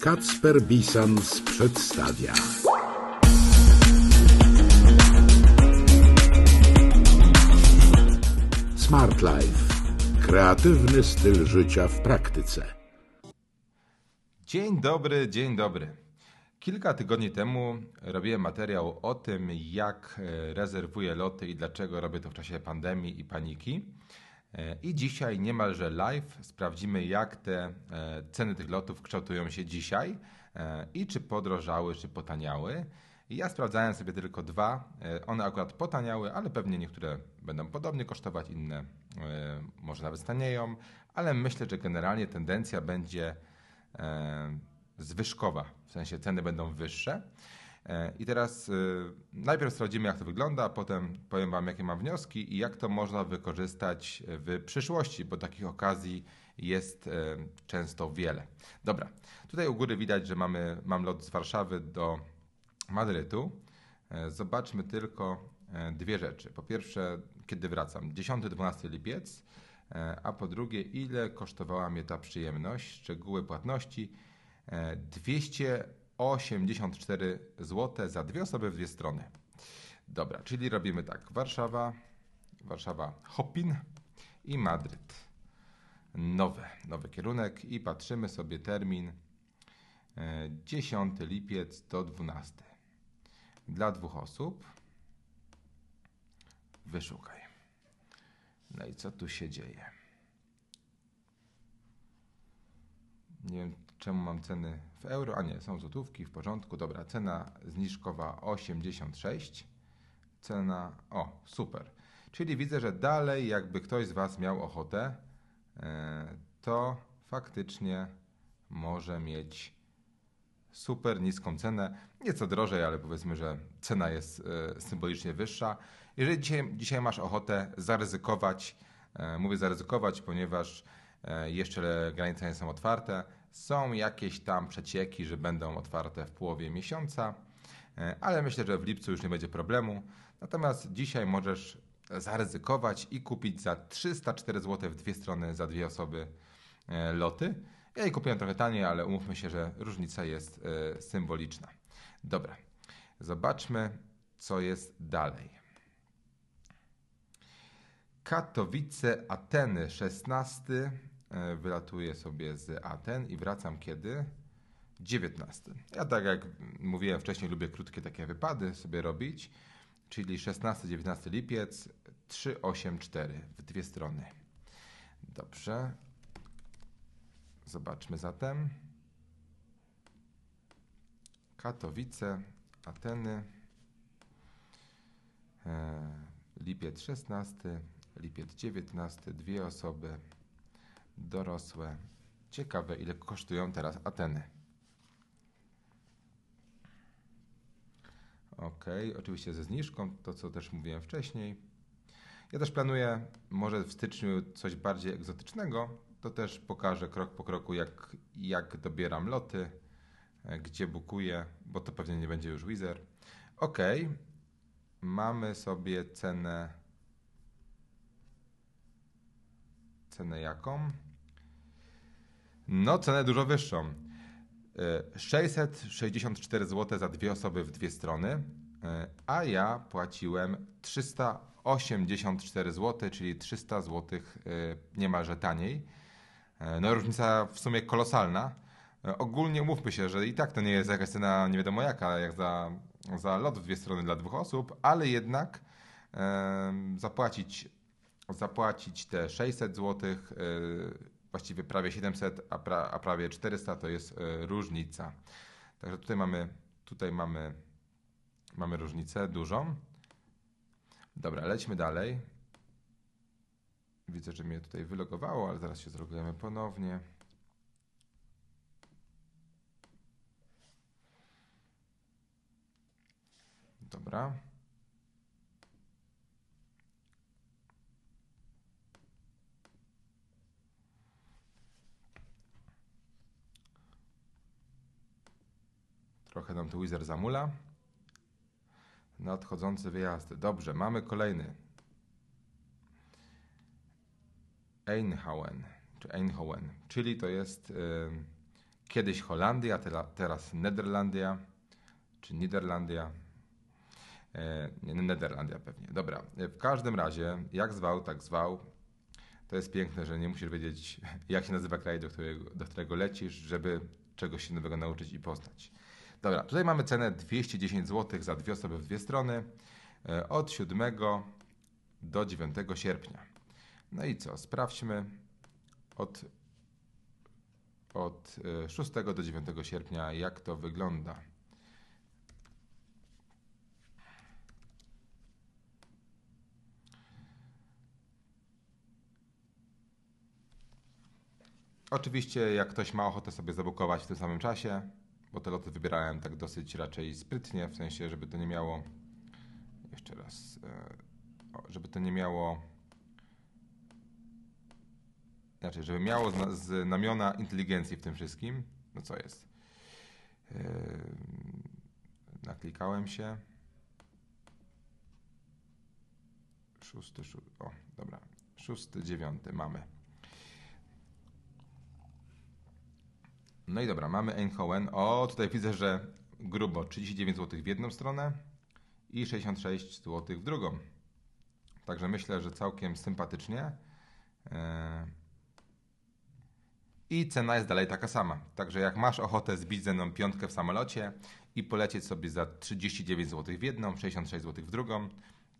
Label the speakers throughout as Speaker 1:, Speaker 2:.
Speaker 1: Kacper Bisans przedstawia. Smart Life. Kreatywny styl życia w praktyce. Dzień dobry, dzień dobry. Kilka tygodni temu robiłem materiał o tym, jak e, rezerwuję loty i dlaczego robię to w czasie pandemii i paniki. E, I dzisiaj niemalże live sprawdzimy, jak te e, ceny tych lotów kształtują się dzisiaj e, i czy podrożały, czy potaniały. Ja sprawdzałem sobie tylko dwa. One akurat potaniały, ale pewnie niektóre będą podobnie kosztować, inne może nawet stanieją, ale myślę, że generalnie tendencja będzie zwyżkowa, w sensie ceny będą wyższe. E, I teraz e, najpierw sprawdzimy, jak to wygląda, a potem powiem Wam, jakie mam wnioski i jak to można wykorzystać w przyszłości, bo takich okazji jest e, często wiele. Dobra, tutaj u góry widać, że mamy, mam lot z Warszawy do Madrytu. Zobaczmy tylko dwie rzeczy. Po pierwsze, kiedy wracam? 10-12 lipiec, a po drugie, ile kosztowała mnie ta przyjemność, szczegóły płatności. 200 84 zł za dwie osoby w dwie strony. Dobra, czyli robimy tak. Warszawa, Warszawa Hopin i Madryt. Nowe, nowy kierunek i patrzymy sobie termin 10 e, lipiec do 12. Dla dwóch osób. Wyszukaj. No i co tu się dzieje? Nie wiem, czemu mam ceny w euro, a nie, są złotówki, w porządku, dobra, cena zniżkowa 86, cena, o, super. Czyli widzę, że dalej jakby ktoś z Was miał ochotę, e, to faktycznie może mieć super niską cenę, nieco drożej, ale powiedzmy, że cena jest e, symbolicznie wyższa. Jeżeli dzisiaj, dzisiaj masz ochotę zaryzykować, e, mówię zaryzykować, ponieważ jeszcze granice nie są otwarte, są jakieś tam przecieki, że będą otwarte w połowie miesiąca, e, ale myślę, że w lipcu już nie będzie problemu. Natomiast dzisiaj możesz zaryzykować i kupić za 304 zł w dwie strony za dwie osoby e, loty. Ja jej kupiłem trochę taniej, ale umówmy się, że różnica jest e, symboliczna. Dobra, zobaczmy, co jest dalej. Katowice, Ateny 16 E, wylatuję sobie z Aten i wracam kiedy? 19. Ja tak jak mówiłem wcześniej, lubię krótkie takie wypady sobie robić, czyli 16-19 lipiec 384 w dwie strony. Dobrze. Zobaczmy zatem. Katowice, Ateny, e, lipiec 16, lipiec 19, dwie osoby, dorosłe. Ciekawe, ile kosztują teraz Ateny. Ok, oczywiście ze zniżką, to co też mówiłem wcześniej. Ja też planuję może w styczniu coś bardziej egzotycznego. To też pokażę krok po kroku, jak, jak dobieram loty, e, gdzie bukuję, bo to pewnie nie będzie już Wizer. Ok, mamy sobie cenę. Cenę jaką? No, cenę dużo wyższą. 664 e, zł za dwie osoby w dwie strony, e, a ja płaciłem 384 zł, czyli 300 zł e, niemalże taniej. No, różnica w sumie kolosalna. Ogólnie mówmy się, że i tak to nie jest jakaś cena nie wiadomo jaka, jak za, za lot w dwie strony dla dwóch osób, ale jednak zapłacić, zapłacić te 600 zł właściwie prawie 700, a, pra, a prawie 400 to jest e, różnica. Także tutaj mamy, tutaj mamy, mamy różnicę dużą. Dobra, lećmy dalej. Widzę, że mnie tutaj wylogowało, ale zaraz się zalogujemy ponownie. Dobra. Trochę nam tu Wizard zamula. Nadchodzący wyjazd. Dobrze, mamy kolejny. Eindhoven, czy Eindhoven, czyli to jest y, kiedyś Holandia, teraz Nederlandia, czy Niderlandia. Y, nie, Nederlandia pewnie. Dobra, e, w każdym razie, jak zwał, tak zwał. To jest piękne, że nie musisz wiedzieć, jak się nazywa kraj, do którego, do którego lecisz, żeby czegoś się nowego nauczyć i poznać. Dobra, tutaj mamy cenę 210 zł za dwie osoby w dwie strony e, od 7 do 9 sierpnia. No i co? Sprawdźmy od, od 6 e, do 9 sierpnia, jak to wygląda. Oczywiście, jak ktoś ma ochotę sobie zabukować w tym samym czasie, bo te loty wybierałem tak dosyć raczej sprytnie, w sensie, żeby to nie miało, jeszcze raz, e, żeby to nie miało, znaczy, żeby miało z, namiona inteligencji w tym wszystkim, no co jest. E, naklikałem się. Szósty, szósty, o, dobra, szósty, dziewiąty, mamy. No i dobra, mamy Eindhoven. O, tutaj widzę, że grubo 39 zł w jedną stronę i 66 zł w drugą. Także myślę, że całkiem sympatycznie. E, I cena jest dalej taka sama. Także jak masz ochotę zbić ze mną piątkę w samolocie i polecieć sobie za 39 zł w jedną, 66 zł w drugą,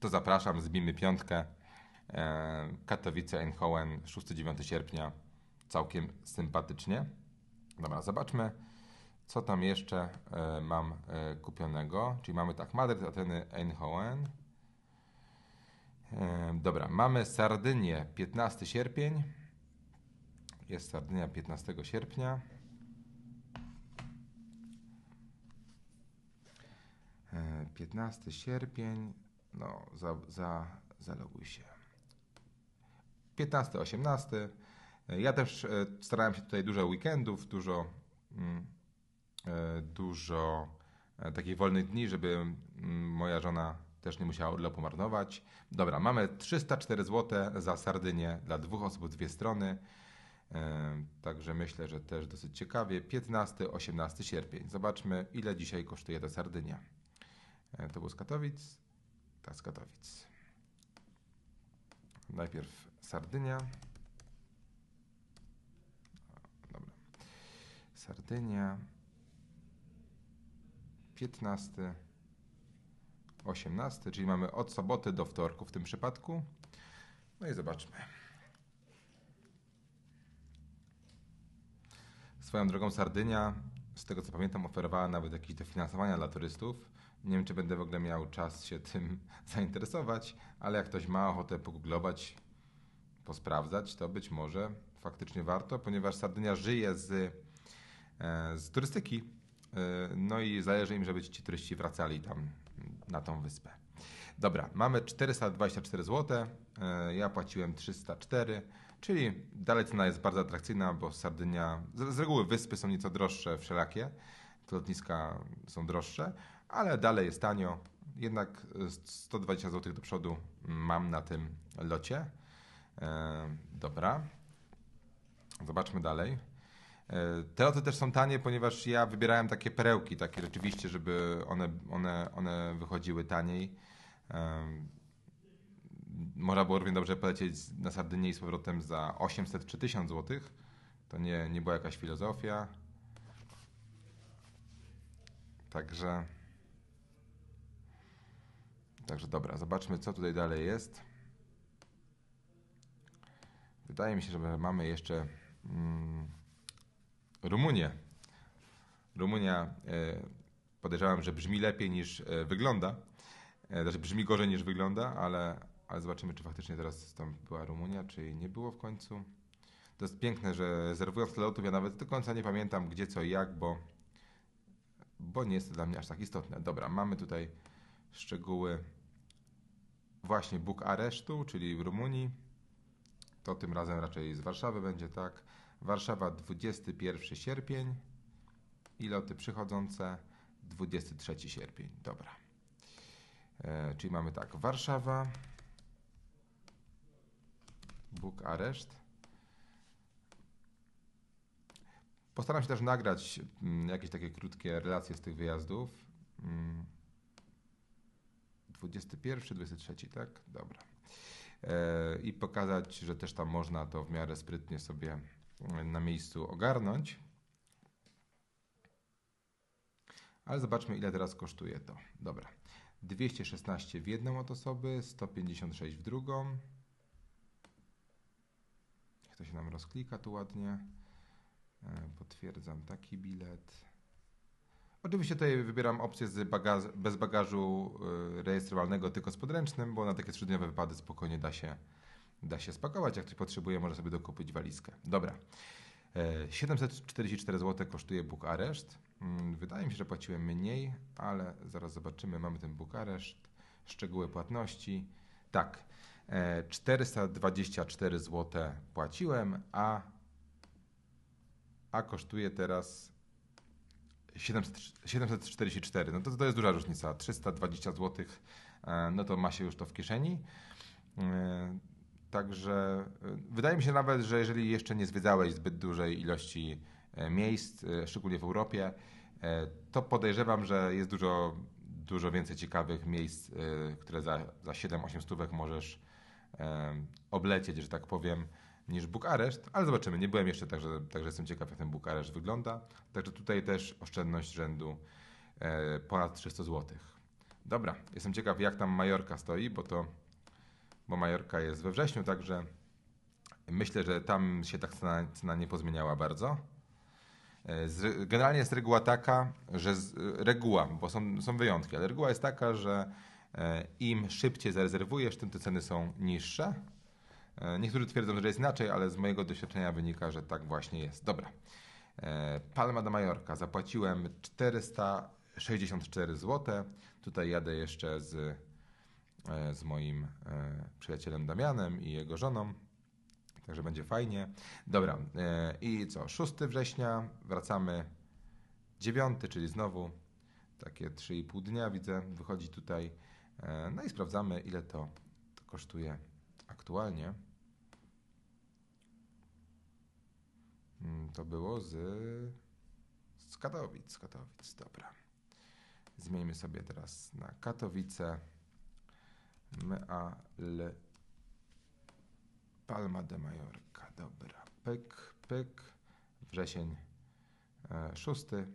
Speaker 1: to zapraszam, zbimy piątkę. E, Katowice, Eindhoven, 6-9 sierpnia. Całkiem sympatycznie. Dobra, zobaczmy, co tam jeszcze e, mam e, kupionego. Czyli mamy tak, Madryt, Ateny, Eindhoven. Dobra, mamy Sardynię 15 sierpień. Jest Sardynia 15 sierpnia. Piętnasty sierpień, no za, za, zaloguj się. 15-18, ja też e, starałem się tutaj dużo weekendów, dużo, mm, e, dużo e, takich wolnych dni, żeby mm, moja żona też nie musiała urlopu marnować. Dobra, mamy 304 zł za sardynię dla dwóch osób, dwie strony. Także myślę, że też dosyć ciekawie. 15-18 sierpień. Zobaczmy, ile dzisiaj kosztuje ta sardynia. To był z Katowic. Ta z Katowic. Najpierw sardynia. Sardynia, 15, 18, czyli mamy od soboty do wtorku w tym przypadku. No i zobaczmy. Swoją drogą Sardynia, z tego co pamiętam, oferowała nawet jakieś dofinansowania dla turystów. Nie wiem, czy będę w ogóle miał czas się tym zainteresować, ale jak ktoś ma ochotę pogooglować, posprawdzać, to być może faktycznie warto, ponieważ Sardynia żyje z E, z turystyki. E, no i zależy im, żeby ci turyści wracali tam na tą wyspę. Dobra, mamy 424 zł, e, ja płaciłem 304, czyli dalej cena jest bardzo atrakcyjna, bo Sardynia, z, reguły wyspy są nieco droższe wszelakie, lotniska są droższe, ale dalej jest tanio, jednak 120 zł do przodu mam na tym locie. Dobra, zobaczmy dalej. E, te też są tanie, ponieważ ja wybierałem takie perełki, takie rzeczywiście, żeby one, one, one wychodziły taniej. Można było równie dobrze polecieć na Sardynię i z powrotem za 800 czy 1000 zł. To nie, nie była jakaś filozofia. Także. Także dobra, zobaczmy, co tutaj dalej jest. Wydaje mi się, że mamy jeszcze. Mm, Rumunię. Rumunia e, podejrzewam, że brzmi lepiej niż e, wygląda. E, znaczy brzmi gorzej niż wygląda, ale, ale zobaczymy, czy faktycznie teraz tam była Rumunia, czy jej nie było w końcu. To jest piękne, że zerwując tyle lotów, ja nawet do końca nie pamiętam gdzie, co i jak, bo, bo nie jest to dla mnie aż tak istotne. Dobra, mamy tutaj szczegóły właśnie Bóg aresztu, czyli w Rumunii. To tym razem raczej z Warszawy będzie, tak. Warszawa 21 sierpień i loty przychodzące 23 sierpień. Dobra. E, czyli mamy tak, Warszawa, Bóg areszt. Postaram się też nagrać mm, jakieś takie krótkie relacje z tych wyjazdów. 21, mm. 23, tak? Dobra. E, I pokazać, że też tam można to w miarę sprytnie sobie na miejscu ogarnąć. Ale zobaczmy, ile teraz kosztuje to. Dobra. 216 w jedną od osoby, 156 w drugą. Niech to się nam rozklika tu ładnie. E, potwierdzam taki bilet. Oczywiście tutaj wybieram opcję z bagaż, bez bagażu e, rejestrowalnego, tylko z podręcznym, bo na takie trzydniowe wypady spokojnie da się da się spakować. Jak ktoś potrzebuje, może sobie dokupić walizkę. Dobra. 744 e, zł kosztuje Bukareszt. Mm, wydaje mi się, że płaciłem mniej, ale zaraz zobaczymy. Mamy ten Bukareszt, szczegóły płatności. Tak, 424 e, zł płaciłem, a, a kosztuje teraz 744. No to, to jest duża różnica. 320 zł, e, no to ma się już to w kieszeni. Także y, wydaje mi się nawet, że jeżeli jeszcze nie zwiedzałeś zbyt dużej ilości e, miejsc, e, szczególnie w Europie, e, to podejrzewam, że jest dużo, dużo więcej ciekawych miejsc, które za, za 7-8 stówek możesz oblecieć, że tak powiem, niż Bukareszt, ale zobaczymy. Nie byłem jeszcze, także, także jestem ciekaw, jak ten Bukareszt wygląda. Także tutaj też oszczędność rzędu ponad 300 zł. Dobra, jestem ciekaw, jak tam Majorka stoi, bo to bo Majorka jest we wrześniu, także myślę, że tam się ta cena, cena nie pozmieniała bardzo. E, generalnie jest reguła taka, że z, e, reguła, bo są, są wyjątki, ale reguła jest taka, że e, im szybciej zarezerwujesz, tym te ceny są niższe. Niektórzy twierdzą, że jest inaczej, ale z mojego doświadczenia wynika, że tak właśnie jest. Dobra. Palma do Majorka. Zapłaciłem 464 zł. Tutaj jadę jeszcze z E, z moim e, przyjacielem Damianem i jego żoną. Także będzie fajnie. Dobra, e, i co? 6 września wracamy 9, czyli znowu takie 3,5 dnia widzę, wychodzi tutaj. No i sprawdzamy, ile to, kosztuje aktualnie. Mm, to było z, z Katowic. Z Katowic, dobra. Zmieńmy sobie teraz na Katowice. Mea L. Palma de Mallorca. Dobra. Pyk, pyk. Wrzesień e, szósty.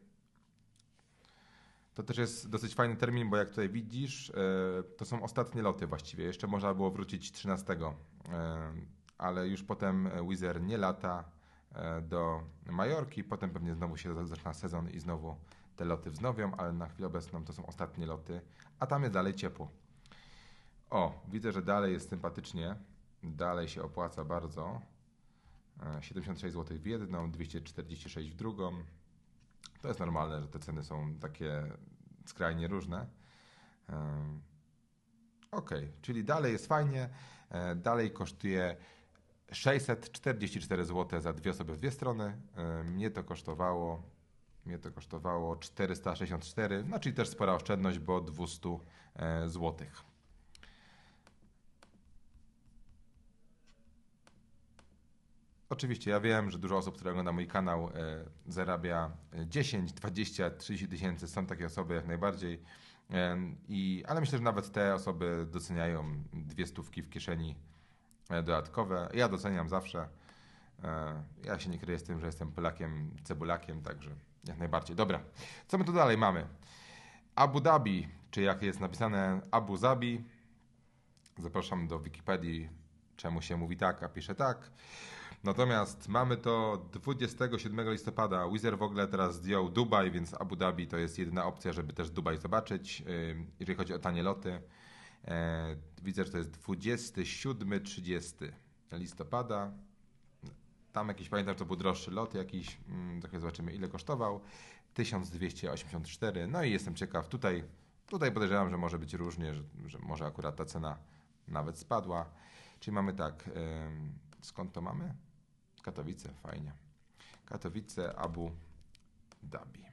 Speaker 1: To też jest dosyć fajny termin, bo jak tutaj widzisz, e, to są ostatnie loty właściwie. Jeszcze można było wrócić 13, e, ale już potem Wizer nie lata e, do Majorki. Potem pewnie znowu się zaczyna sezon i znowu te loty wznowią, ale na chwilę obecną to są ostatnie loty, a tam jest dalej ciepło. O, widzę, że dalej jest sympatycznie. Dalej się opłaca bardzo. 76 e, zł w jedną, 246 w drugą. To jest normalne, że te ceny są takie skrajnie różne. E, ok, czyli dalej jest fajnie. E, dalej kosztuje 644 zł za dwie osoby w dwie strony. Mnie to kosztowało mnie to kosztowało 464, no czyli też spora oszczędność, bo 200 złotych. Oczywiście ja wiem, że dużo osób, które ogląda mój kanał, e, zarabia 10, 20, 30 tysięcy. Są takie osoby jak najbardziej. E, I, ale myślę, że nawet te osoby doceniają dwie stówki w kieszeni e, dodatkowe. Ja doceniam zawsze. Ja się nie kryję z tym, że jestem Polakiem, cebulakiem, także jak najbardziej. Dobra, co my tu dalej mamy? Abu Dhabi, czy jak jest napisane Abu Zabi. Zapraszam do Wikipedii, czemu się mówi tak, a pisze tak. Natomiast mamy to 27 listopada. Wizer w ogóle teraz zdjął Dubaj, więc Abu Dhabi to jest jedyna opcja, żeby też Dubaj zobaczyć, y, jeżeli chodzi o tanie loty. E, Widzę, że to jest 27-30 listopada. Tam jakiś, pamiętam, to był droższy lot jakiś, mm, trochę zobaczymy ile kosztował. 1284, no i jestem ciekaw, tutaj, tutaj podejrzewam, że może być różnie, że, że może akurat ta cena nawet spadła. Czyli mamy tak, skąd to mamy? Katowice, fajnie. Katowice, Abu Dhabi.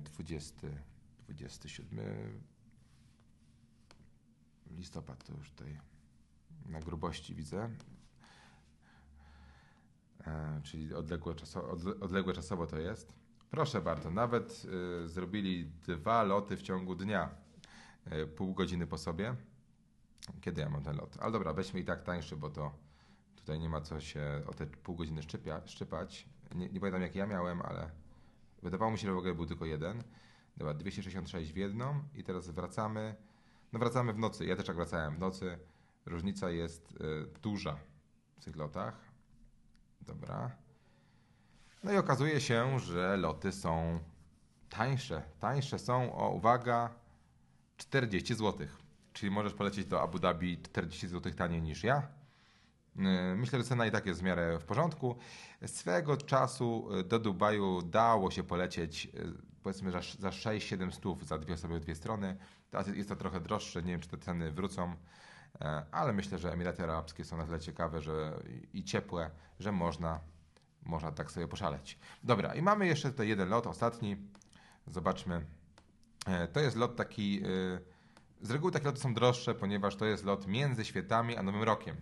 Speaker 1: 20, e, 27 listopad, to już tutaj na grubości widzę. E, czyli odległe czasowo, odległe czasowo to jest. Proszę bardzo, nawet y, zrobili dwa loty w ciągu dnia, e, pół godziny po sobie. Kiedy ja mam ten lot? Ale dobra, weźmy i tak tańszy, bo to Tutaj nie ma co się o te pół godziny szczypia, szczypać. Nie, nie pamiętam jak ja miałem, ale wydawało mi się, że w ogóle był tylko jeden. Dobra, 266 w jedną i teraz wracamy. No wracamy w nocy. Ja też tak wracałem w nocy. Różnica jest y, duża w tych lotach. Dobra. No i okazuje się, że loty są tańsze. Tańsze są o, uwaga, 40 zł. Czyli możesz polecieć do Abu Dhabi 40 zł taniej niż ja Y, myślę, że cena i tak jest w miarę w porządku. Swego czasu y, do Dubaju dało się polecieć y, powiedzmy za, za 6-7 stów za dwie osoby, dwie strony. Teraz jest to trochę droższe, nie wiem czy te ceny wrócą, ale myślę, że Emiraty Arabskie są na tyle ciekawe że, i ciepłe, że można, można tak sobie poszaleć. Dobra, i mamy jeszcze tutaj jeden lot, ostatni. Zobaczmy. To jest lot taki... Z reguły takie loty są droższe, ponieważ to jest lot między świętami a Nowym Rokiem.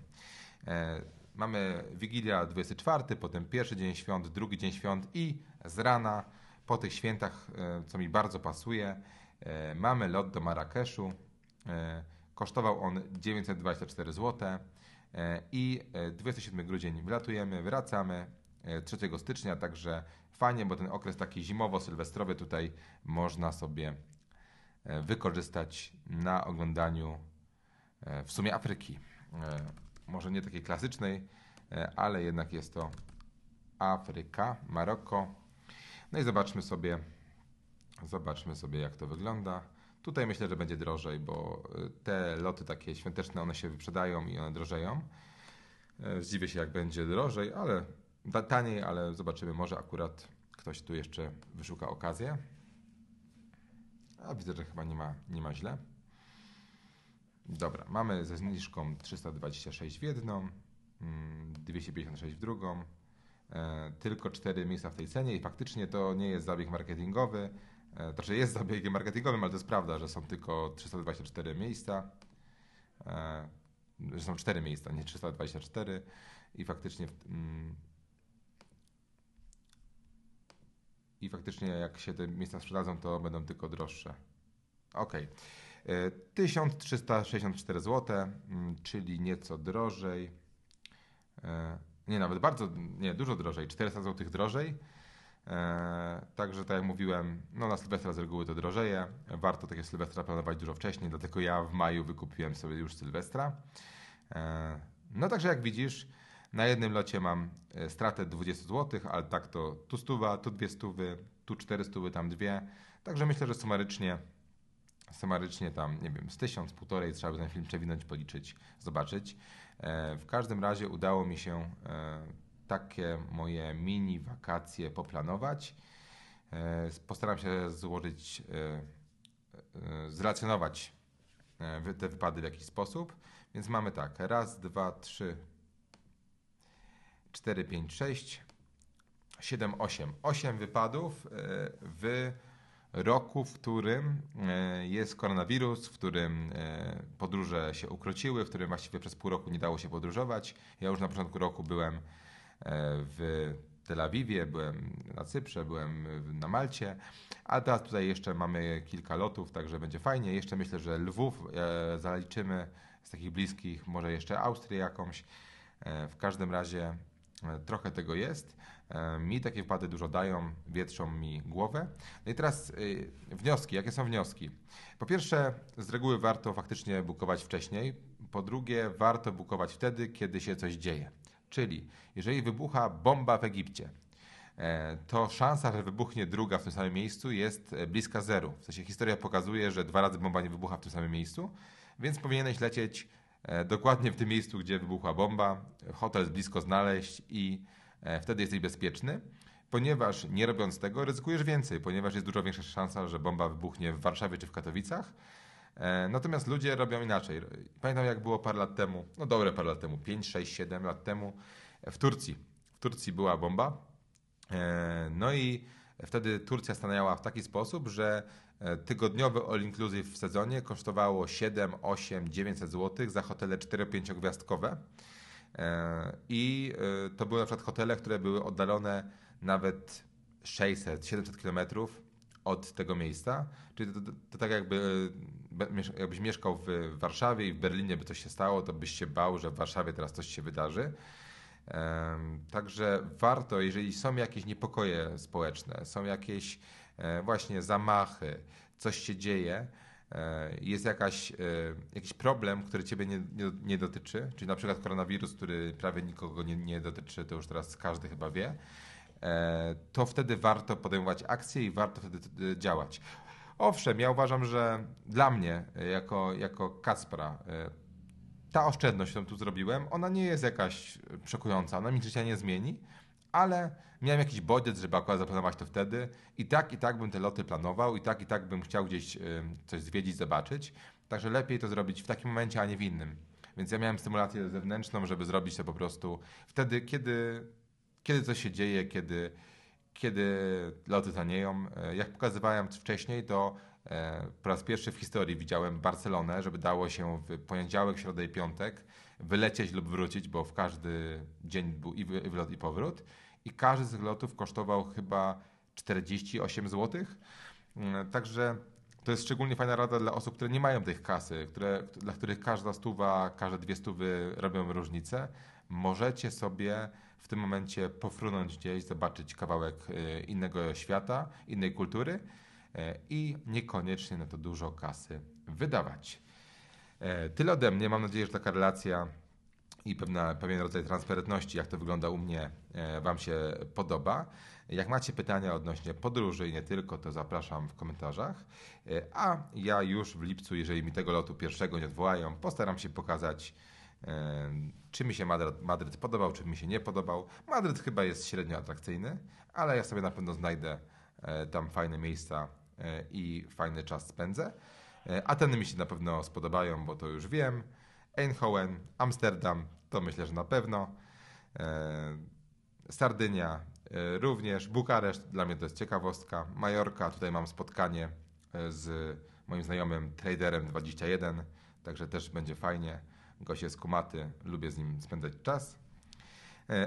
Speaker 1: E, mamy Wigilia 24, potem pierwszy dzień świąt, drugi dzień świąt i z rana po tych świętach, e, co mi bardzo pasuje, e, mamy lot do Marrakeszu. Kosztował on 924 zł i 27 grudzień wlatujemy, wracamy 3 stycznia, także fajnie, bo ten okres taki zimowo-sylwestrowy tutaj można sobie wykorzystać na oglądaniu w sumie Afryki może nie takiej klasycznej, e, ale jednak jest to Afryka, Maroko. No i zobaczmy sobie, zobaczmy sobie jak to wygląda. Tutaj myślę, że będzie drożej, bo e, te loty takie świąteczne, one się wyprzedają i one drożeją. E, zdziwię się, jak będzie drożej, ale taniej, ale zobaczymy. Może akurat ktoś tu jeszcze wyszuka okazję. A widzę, że chyba nie ma, nie ma źle. Dobra, mamy ze zniżką 326 w jedną, 256 mm, w drugą, e, tylko 4 miejsca w tej cenie i faktycznie to nie jest zabieg marketingowy. E, znaczy jest zabiegiem marketingowym, ale to jest prawda, że są tylko 324 miejsca, e, że są 4 miejsca, nie 324 i faktycznie mm, i faktycznie jak się te miejsca sprzedadzą, to będą tylko droższe. Okej. Okay. 1364 e, zł, mm, czyli nieco drożej. E, nie, nawet bardzo, nie, dużo drożej, 400 zł drożej. E, także tak jak mówiłem, no na Sylwestra z reguły to drożeje. Warto takie Sylwestra planować dużo wcześniej, dlatego ja w maju wykupiłem sobie już Sylwestra. No także jak widzisz, na jednym locie mam stratę 20 zł, ale tak to tu stuwa, tu dwie stówy, tu cztery stówy, tam dwie. Także myślę, że sumarycznie sumarycznie tam, nie wiem, z tysiąc, półtorej trzeba by ten film przewinąć, policzyć, zobaczyć. E, w każdym razie udało mi się e, takie moje mini wakacje poplanować. E, postaram się złożyć, zracjonować te wypady w jakiś sposób. Więc mamy tak, raz, dwa, trzy, cztery, pięć, sześć, siedem, osiem. Osiem wypadów w roku, w którym e, jest koronawirus, w którym e, podróże się ukrociły, w którym właściwie przez pół roku nie dało się podróżować. Ja już na początku roku byłem e, w Tel Awiwie, byłem na Cyprze, byłem na Malcie, a teraz tutaj jeszcze mamy kilka lotów, także będzie fajnie. Jeszcze myślę, że Lwów zaliczymy z takich bliskich, może jeszcze Austrię jakąś. W każdym razie E, trochę tego jest. E, mi takie wpady dużo dają, wietrzą mi głowę. No i teraz e, wnioski. Jakie są wnioski? Po pierwsze, z reguły warto faktycznie bukować wcześniej. Po drugie, warto bukować wtedy, kiedy się coś dzieje. Czyli jeżeli wybucha bomba w Egipcie, to szansa, że wybuchnie druga w tym samym miejscu jest bliska zeru. W sensie historia pokazuje, że dwa razy bomba nie wybucha w tym samym miejscu, więc powinieneś lecieć E, dokładnie w tym miejscu, gdzie wybuchła bomba. Hotel jest blisko znaleźć i e, wtedy jesteś bezpieczny, ponieważ nie robiąc tego ryzykujesz więcej, ponieważ jest dużo większa szansa, że bomba wybuchnie w Warszawie czy w Katowicach. E, natomiast ludzie robią inaczej. Pamiętam jak było parę lat temu, no dobre parę lat temu, 5, 6, 7 lat temu w Turcji. W Turcji była bomba. No i wtedy Turcja stanęła w taki sposób, że E, tygodniowy All Inclusive w sezonie kosztowało 7, 8, 900 zł za hotele 4-5 gwiazdkowe. E, I e, to były na przykład hotele, które były oddalone nawet 600, 700 km od tego miejsca. Czyli to, to, to tak jakby jakbyś mieszkał w Warszawie i w Berlinie by coś się stało, to byś się bał, że w Warszawie teraz coś się wydarzy. Także warto, jeżeli są jakieś niepokoje społeczne, są jakieś E, właśnie zamachy, coś się dzieje, e, jest jakaś, e, jakiś problem, który ciebie nie, nie, nie, dotyczy, czyli na przykład koronawirus, który prawie nikogo nie, nie dotyczy, to już teraz każdy chyba wie, to wtedy warto podejmować akcje i warto wtedy działać. Owszem, ja uważam, że dla mnie, jako, jako Kacpra, ta oszczędność, którą tu zrobiłem, ona nie jest jakaś przekująca, ona mi życia nie zmieni, ale miałem jakiś bodziec, żeby akurat zaplanować to wtedy. I tak, i tak bym te loty planował, i tak, i tak bym chciał gdzieś coś zwiedzić, zobaczyć. Także lepiej to zrobić w takim momencie, a nie w innym. Więc ja miałem stymulację zewnętrzną, żeby zrobić to po prostu wtedy, kiedy, kiedy coś się dzieje, kiedy, kiedy loty tanieją. E, jak pokazywałem wcześniej, to e, po raz pierwszy w historii widziałem Barcelonę, żeby dało się w poniedziałek, środę i piątek wylecieć lub wrócić, bo w każdy dzień był i wylot, i powrót. I każdy z lotów kosztował chyba 48 zł. Mm, także to jest szczególnie fajna rada dla osób, które nie mają tych kasy, które, dla których każda stuwa, każde dwie stówy robią różnicę. Możecie sobie w tym momencie pofrunąć gdzieś, zobaczyć kawałek y, innego świata, innej kultury y, i niekoniecznie na to dużo kasy wydawać. E, tyle ode mnie. Mam nadzieję, że taka relacja i pewna, pewien rodzaj transparentności, jak to wygląda u mnie, e, Wam się podoba. Jak macie pytania odnośnie podróży i nie tylko, to zapraszam w komentarzach. E, a ja już w lipcu, jeżeli mi tego lotu pierwszego nie odwołają, postaram się pokazać, czy mi się Madryt, Madryt podobał, czy mi się nie podobał. Madryt chyba jest średnio atrakcyjny, ale ja sobie na pewno znajdę tam fajne miejsca i fajny czas spędzę. E, Ateny mi się na pewno spodobają, bo to już wiem. Eindhoven, Amsterdam, to myślę, że na pewno. E, Sardynia e, również, Bukareszt, dla mnie to jest ciekawostka. Majorka, tutaj mam spotkanie z moim znajomym Traderem 21, także też będzie fajnie. Gość jest kumaty, lubię z nim spędzać czas.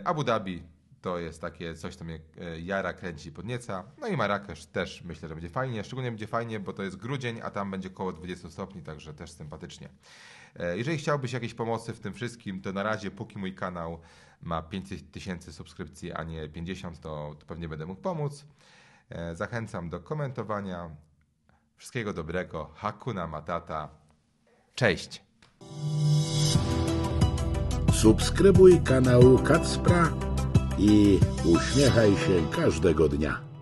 Speaker 1: Abu Dhabi, to jest takie coś, co mnie e, jara, kręci i podnieca. No i Marrakesz też myślę, że będzie fajnie. Szczególnie będzie fajnie, bo to jest grudzień, a tam będzie około 20 stopni, także też sympatycznie. E, jeżeli chciałbyś jakiejś pomocy w tym wszystkim, to na razie póki mój kanał ma 500 tysięcy subskrypcji, a nie 50, to, to pewnie będę mógł pomóc. E, zachęcam do komentowania. Wszystkiego dobrego. Hakuna Matata. Cześć. Subskrybuj kanał Kacpra i uśmiechaj się każdego dnia.